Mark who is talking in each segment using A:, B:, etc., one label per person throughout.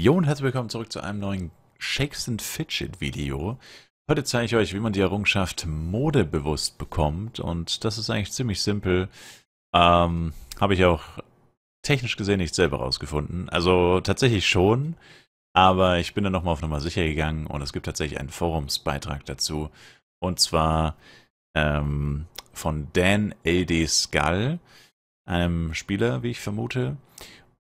A: Jo und herzlich willkommen zurück zu einem neuen Shakes and Fidget Video. Heute zeige ich euch, wie man die Errungenschaft Mode bewusst bekommt und das ist eigentlich ziemlich simpel. Ähm, Habe ich auch technisch gesehen nicht selber rausgefunden. Also tatsächlich schon, aber ich bin dann nochmal auf Nummer sicher gegangen und es gibt tatsächlich einen Forumsbeitrag dazu und zwar ähm, von Dan L.D. Skull, einem Spieler, wie ich vermute.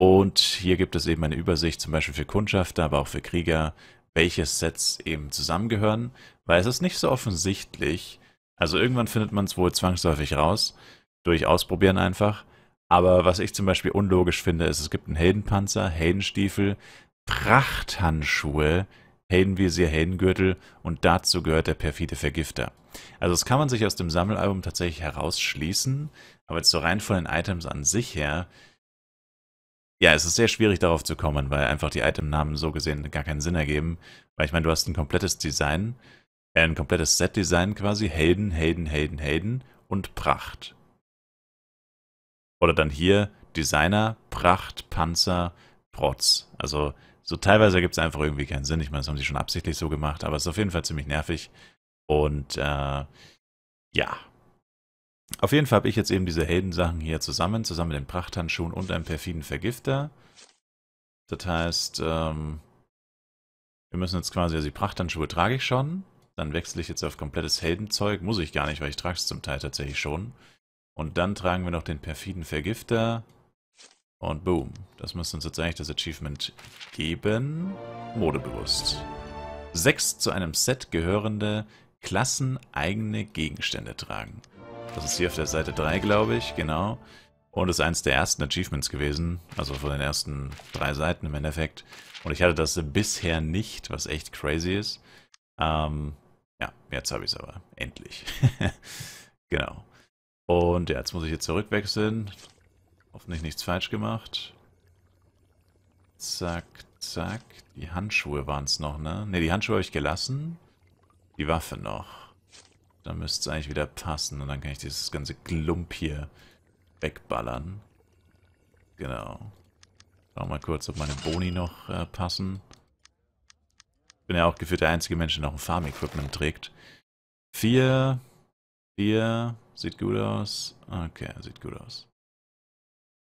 A: Und hier gibt es eben eine Übersicht, zum Beispiel für Kundschafter, aber auch für Krieger, welche Sets eben zusammengehören, weil es ist nicht so offensichtlich. Also irgendwann findet man es wohl zwangsläufig raus, durch Ausprobieren einfach. Aber was ich zum Beispiel unlogisch finde, ist, es gibt einen Heldenpanzer, Heldenstiefel, Prachthandschuhe, Heldenvisier, Heldengürtel und dazu gehört der perfide Vergifter. Also das kann man sich aus dem Sammelalbum tatsächlich herausschließen, aber jetzt so rein von den Items an sich her ja, es ist sehr schwierig darauf zu kommen, weil einfach die Itemnamen so gesehen gar keinen Sinn ergeben. Weil ich meine, du hast ein komplettes Design, äh, ein komplettes Set-Design quasi. Helden, Helden, Helden, Helden und Pracht. Oder dann hier Designer, Pracht, Panzer, Protz. Also so teilweise gibt es einfach irgendwie keinen Sinn. Ich meine, das haben sie schon absichtlich so gemacht, aber es ist auf jeden Fall ziemlich nervig. Und äh, ja, auf jeden Fall habe ich jetzt eben diese Heldensachen hier zusammen, zusammen mit den Prachthandschuhen und einem perfiden Vergifter. Das heißt, ähm, wir müssen jetzt quasi, also die Prachthandschuhe trage ich schon. Dann wechsle ich jetzt auf komplettes Heldenzeug. Muss ich gar nicht, weil ich trage es zum Teil tatsächlich schon. Und dann tragen wir noch den perfiden Vergifter. Und boom. Das müsste uns jetzt eigentlich das Achievement geben. Modebewusst. Sechs zu einem Set gehörende klasseneigene Gegenstände tragen. Das ist hier auf der Seite 3, glaube ich, genau. Und ist eines der ersten Achievements gewesen, also von den ersten drei Seiten im Endeffekt. Und ich hatte das bisher nicht, was echt crazy ist. Ähm, ja, jetzt habe ich es aber. Endlich. genau. Und ja, jetzt muss ich hier zurückwechseln. Hoffentlich nichts falsch gemacht. Zack, zack. Die Handschuhe waren es noch, ne? Ne, die Handschuhe habe ich gelassen. Die Waffe noch. Dann müsste es eigentlich wieder passen und dann kann ich dieses ganze Glump hier wegballern. Genau. Schau mal kurz, ob meine Boni noch äh, passen. Bin ja auch gefühlt der einzige Mensch, der noch ein Farm-Equipment trägt. Vier. Vier. Sieht gut aus. Okay, sieht gut aus.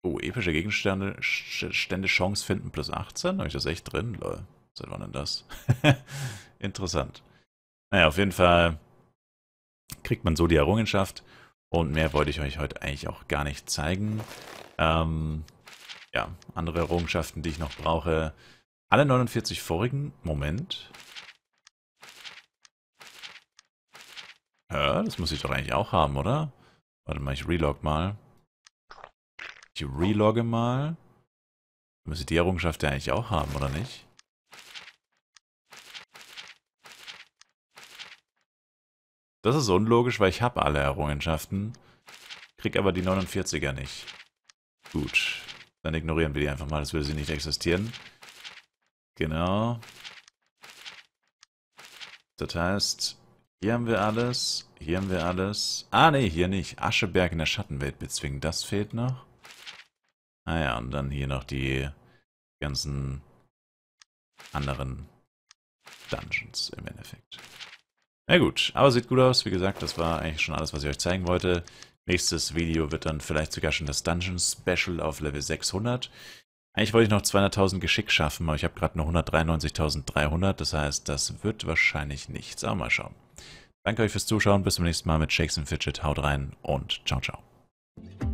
A: Oh, epische Gegenstände, Stände Chance finden plus 18? Habe ich das echt drin? Lol. Seit wann denn das? Interessant. Naja, auf jeden Fall kriegt man so die Errungenschaft. Und mehr wollte ich euch heute eigentlich auch gar nicht zeigen. Ähm, ja, andere Errungenschaften, die ich noch brauche. Alle 49 vorigen, Moment. Ja, das muss ich doch eigentlich auch haben, oder? Warte mal, ich relog mal. Ich relogge mal. Muss ich die Errungenschaft ja eigentlich auch haben, oder nicht? Das ist unlogisch, weil ich habe alle Errungenschaften, krieg aber die 49er nicht. Gut, dann ignorieren wir die einfach mal, als würde sie nicht existieren. Genau. Das heißt, hier haben wir alles, hier haben wir alles. Ah, nee, hier nicht. Ascheberg in der Schattenwelt bezwingen, das fehlt noch. Ah ja, und dann hier noch die ganzen anderen Dungeons im Endeffekt. Na gut, aber sieht gut aus. Wie gesagt, das war eigentlich schon alles, was ich euch zeigen wollte. Nächstes Video wird dann vielleicht sogar schon das Dungeon Special auf Level 600. Eigentlich wollte ich noch 200.000 Geschick schaffen, aber ich habe gerade nur 193.300. Das heißt, das wird wahrscheinlich nichts. Aber mal schauen. Danke euch fürs Zuschauen. Bis zum nächsten Mal mit Shakes and Fidget. Haut rein und ciao, ciao.